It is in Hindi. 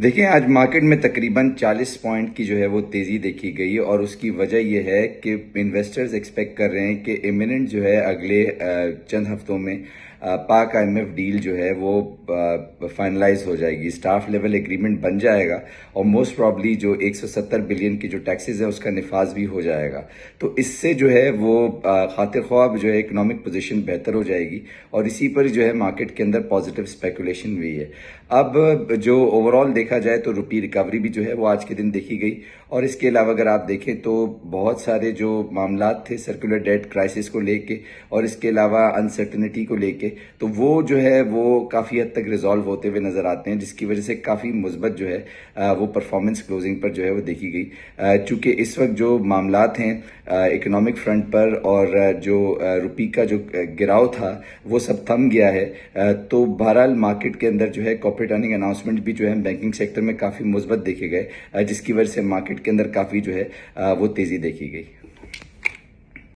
देखिए आज मार्केट में तकरीबन 40 पॉइंट की जो है वो तेज़ी देखी गई और उसकी वजह यह है कि इन्वेस्टर्स एक्सपेक्ट कर रहे हैं कि इमिनेंट जो है अगले चंद हफ्तों में पाक आईएमएफ डील जो है वो फाइनलाइज हो जाएगी स्टाफ लेवल एग्रीमेंट बन जाएगा और मोस्ट प्रॉब्ली जो 170 बिलियन की जो टैक्सेस है उसका निफाज भी हो जाएगा तो इससे जो है वो खातिर ख्वाब जो है इकनॉमिक पोजीशन बेहतर हो जाएगी और इसी पर जो है मार्केट के अंदर पॉजिटिव स्पेकुलेशन भी है अब जो ओवरऑल देखा जाए तो रुपी रिकवरी भी जो है वो आज के दिन देखी गई और इसके अलावा अगर आप देखें तो बहुत सारे जो मामला थे सर्कुलर डेट क्राइसिस को लेकर और इसके अलावा अनसर्टनिटी को लेकर तो वो जो है वो काफ़ी हद तक रिजॉल्व होते हुए नज़र आते हैं जिसकी वजह से काफ़ी मुस्बत जो है वो परफॉर्मेंस क्लोजिंग पर जो है वो देखी गई चूंकि इस वक्त जो मामला हैं इकनॉमिक फ्रंट पर और जो रुपी का जो गिराव था वो सब थम गया है तो बहरहाल मार्केट के अंदर जो है कॉपरेट अर्निंग अनाउंसमेंट भी जो है बैंकिंग सेक्टर में काफ़ी मुस्बत देखे गए जिसकी वजह से मार्केट के अंदर काफ़ी जो है वो तेज़ी देखी गई